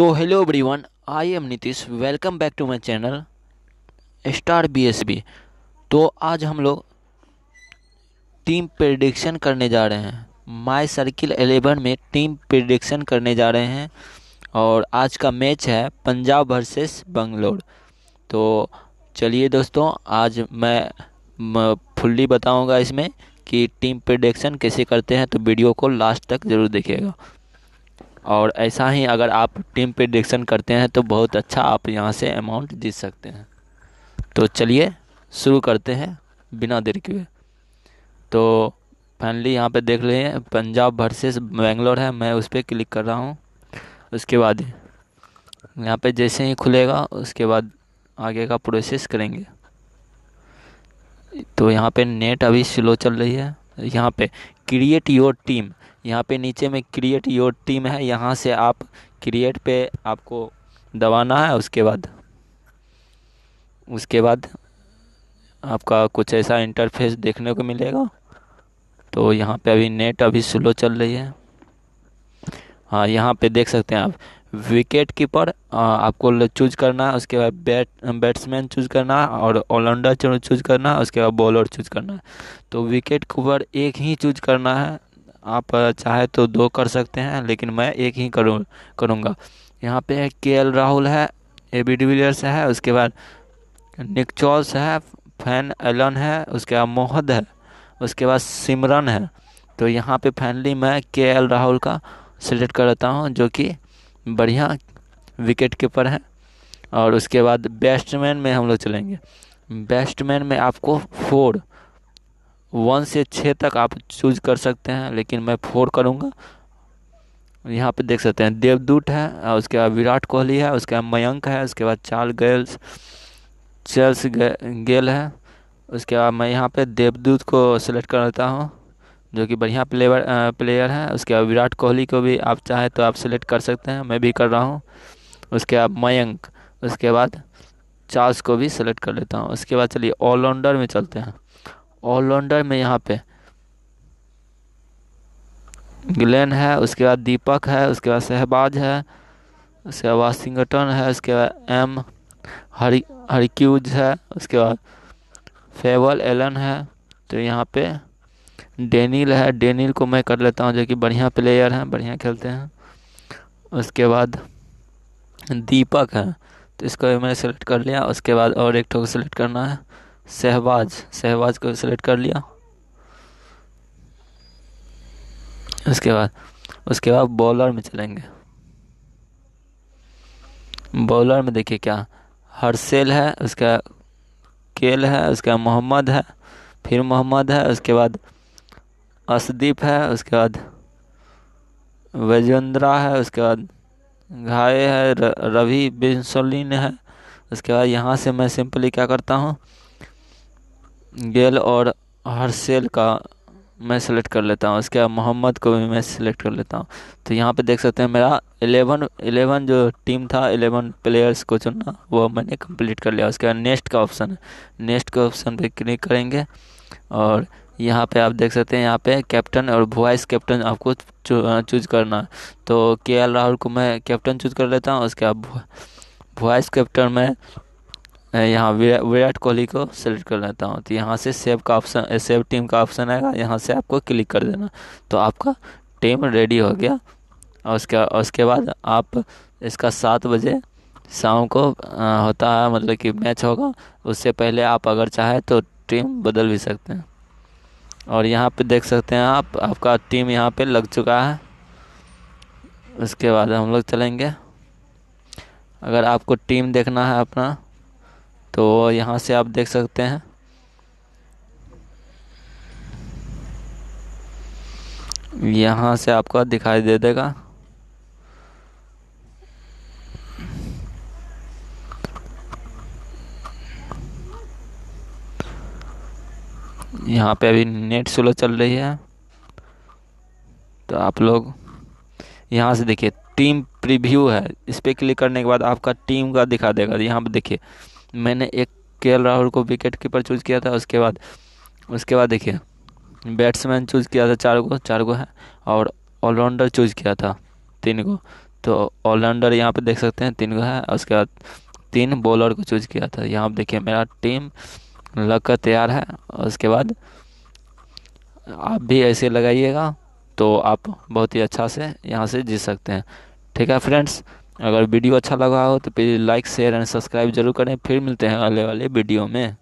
तो hello everyone I am Nitish welcome back to my channel star BSB तो आज हम लोग टीम प्रिडिक्शन करने जा रहे हैं माय सर्किल एलेवन में टीम प्रिडिक्शन करने जा रहे हैं और आज का मैच है पंजाब वर्सेस बंगलोर तो चलिए दोस्तों आज मैं फुल्ली बताऊंगा इसमें कि टीम प्रिडिक्शन कैसे करते हैं तो वीडियो को लास्ट तक ज़रूर देखिएगा और ऐसा ही अगर आप टीम प्रिडिक्शन करते हैं तो बहुत अच्छा आप यहाँ से अमाउंट जीत सकते हैं तो चलिए शुरू करते हैं बिना देर के तो फाइनली यहाँ पे देख रहे हैं पंजाब वर्सेस बेंगलोर है मैं उस पर क्लिक कर रहा हूँ उसके बाद यहाँ पे जैसे ही खुलेगा उसके बाद आगे का प्रोसेस करेंगे तो यहाँ पे नेट अभी स्लो चल रही है यहाँ पे क्रिएट योर टीम यहाँ पे नीचे में क्रिएट योर टीम है यहाँ से आप क्रिएट पे आपको दबाना है उसके बाद उसके बाद आपका कुछ ऐसा इंटरफेस देखने को मिलेगा तो यहाँ पे अभी नेट अभी स्लो चल रही है हाँ यहाँ पे देख सकते हैं आप विकेट कीपर आपको चूज करना है उसके बाद बैट बैट्समैन चूज करना है और ऑलराउंडर चूज करना है उसके बाद बॉलर चूज करना है तो विकेट कीपर एक ही चूज करना है आप चाहे तो दो कर सकते हैं लेकिन मैं एक ही करूँ करूँगा यहाँ पे के एल राहुल है ए बी डिविलियर्स है उसके बाद निक चॉल्स है फैन एलन है उसके बाद मोहद है उसके बाद सिमरन है तो यहाँ पे फाइनली मैं के एल राहुल का सिलेक्ट कर लेता हूँ जो कि बढ़िया विकेट कीपर है और उसके बाद बैट्समैन में हम लोग चलेंगे बैट्समैन में आपको फोर वन से छः तक आप चूज कर सकते हैं लेकिन मैं फोर करूँगा यहाँ पे देख सकते हैं देवदूत है और उसके बाद विराट कोहली है उसके बाद मयंक है उसके बाद चार्ल गेल्स चेल्स गे, गेल है उसके बाद मैं यहाँ पे देवदूत को सिलेक्ट कर लेता हूँ जो कि बढ़िया प्लेयर प्लेयर है उसके बाद विराट कोहली को भी आप चाहे तो आप सिलेक्ट कर सकते हैं मैं भी कर रहा हूँ उसके बाद मयंक उसके बाद चार्ल्स को भी सिलेक्ट कर लेता हूँ उसके बाद चलिए ऑलराउंडर में चलते हैं ऑलराउंडर में यहाँ पे ग्लेन है उसके बाद दीपक है उसके बाद शहबाज है उसके बाद वाशिंगटन है उसके बाद एम हरी हरिक्यूज है उसके बाद फेवल एलन है तो यहाँ पे डेनिल है डेनिल को मैं कर लेता हूँ जो कि बढ़िया प्लेयर हैं बढ़िया खेलते हैं उसके बाद दीपक है तो इसको भी मैंने सेलेक्ट कर लिया उसके बाद और एक ठोक सेलेक्ट करना है शहबाज शहबाज को सेलेक्ट कर लिया उसके बाद उसके बाद बॉलर में चलेंगे बॉलर में देखिए क्या हर्सेल है उसका केल है उसका मोहम्मद है फिर मोहम्मद है उसके बाद असदीप है उसके बाद वजेंद्रा है उसके बाद घाये है रवि बिन है उसके बाद यहाँ से मैं सिंपली क्या करता हूँ गेल और हर्सेल का मैं सेलेक्ट कर लेता हूँ उसके बाद मोहम्मद को भी मैं सेलेक्ट कर लेता हूँ तो यहाँ पे देख सकते हैं मेरा एलेवन एलेवन जो टीम था एलेवन प्लेयर्स को चुनना वो मैंने कंप्लीट कर लिया उसके बाद नेक्स्ट का ऑप्शन है नेक्स्ट का ऑप्शन पे क्लिक करेंगे और यहाँ पे आप देख सकते हैं यहाँ पे कैप्टन और वॉइस कैप्टन आपको चूज करना तो के राहुल को मैं कैप्टन चूज कर लेता हूँ उसके बाद वॉइस कैप्टन में यहाँ विराट कोहली को सेलेक्ट कर लेता हूँ तो यहाँ से सेव का ऑप्शन सेव टीम का ऑप्शन आएगा यहाँ से आपको क्लिक कर देना तो आपका टीम रेडी हो गया और उसके उसके बाद आप इसका सात बजे शाम को आ, होता है मतलब कि मैच होगा उससे पहले आप अगर चाहे तो टीम बदल भी सकते हैं और यहाँ पे देख सकते हैं आप आपका टीम यहाँ पे लग चुका है उसके बाद हम लोग चलेंगे अगर आपको टीम देखना है अपना तो यहाँ से आप देख सकते हैं यहाँ से आपका दिखाई दे देगा यहाँ पे अभी नेट स्लो चल रही है तो आप लोग यहाँ से देखिए टीम प्रीव्यू है इस पर क्लिक करने के बाद आपका टीम का दिखा देगा यहाँ पे देखिए मैंने एक के राहुल को विकेट कीपर चूज़ किया था उसके बाद उसके बाद देखिए बैट्समैन चूज़ किया था चार को चार को है और ऑलराउंडर चूज़ किया था तीन को तो ऑलराउंडर यहाँ पे देख सकते हैं तीन को है उसके बाद तीन बॉलर को चूज़ किया था यहाँ पर देखिए मेरा टीम कर तैयार है उसके बाद आप भी ऐसे लगाइएगा तो आप बहुत ही अच्छा से यहाँ से जीत सकते हैं ठीक है फ्रेंड्स अगर वीडियो अच्छा लगा हो तो please like share and subscribe जरूर करें फिर मिलते हैं अगले वाले वीडियो में